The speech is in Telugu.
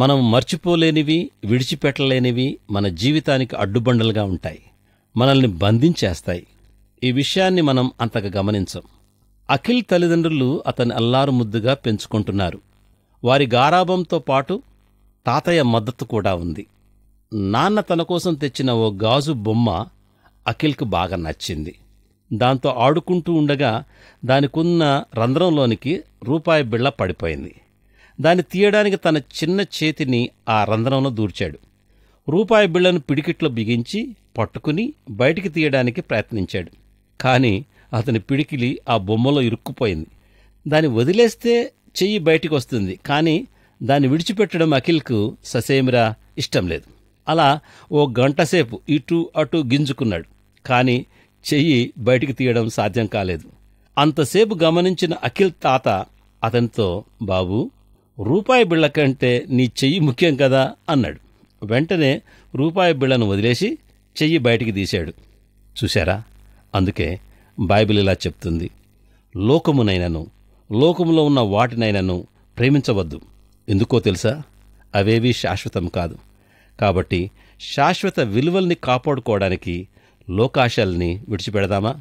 మనం మర్చిపోలేనివి విడిచిపెట్టలేనివి మన జీవితానికి అడ్డుబండలుగా ఉంటాయి మనల్ని బంధించేస్తాయి ఈ విషయాన్ని మనం అంతగా గమనించం అఖిల్ తల్లిదండ్రులు అతని అల్లారు ముద్దుగా పెంచుకుంటున్నారు వారి గారాభంతో పాటు తాతయ్య మద్దతు కూడా ఉంది నాన్న తన కోసం తెచ్చిన ఓ గాజు బొమ్మ అఖిల్కు బాగా నచ్చింది దాంతో ఆడుకుంటూ ఉండగా దానికున్న రంధ్రంలోనికి రూపాయి బిళ్ళ పడిపోయింది దాన్ని తీయడానికి తన చిన్న చేతిని ఆ రంధ్రంలో దూర్చాడు రూపాయి బిళ్లను పిడికిట్లో బిగించి పట్టుకుని బయటికి తీయడానికి ప్రయత్నించాడు కానీ అతని పిడికిలి ఆ బొమ్మలో ఇరుక్కుపోయింది దాన్ని వదిలేస్తే చెయ్యి బయటికి వస్తుంది కానీ దాన్ని విడిచిపెట్టడం అఖిల్కు ససేమిరా ఇష్టం లేదు అలా ఓ గంటసేపు ఇటు అటు గింజుకున్నాడు కానీ చెయ్యి బయటికి తీయడం సాధ్యం కాలేదు అంతసేపు గమనించిన అఖిల్ తాత అతనితో బాబూ రూపాయి బిళ్ళ కంటే నీ చెయ్యి ముఖ్యం కదా అన్నాడు వెంటనే రూపాయి బిళ్ళను వదిలేసి చెయ్యి బయటికి తీశాడు చూశారా అందుకే బైబిల్ ఇలా చెప్తుంది లోకమునైనను లోకములో ఉన్న వాటినైనను ప్రేమించవద్దు ఎందుకో తెలుసా అవేవి శాశ్వతం కాదు కాబట్టి శాశ్వత విలువల్ని కాపాడుకోవడానికి లోకాశల్ని విడిచిపెడదామా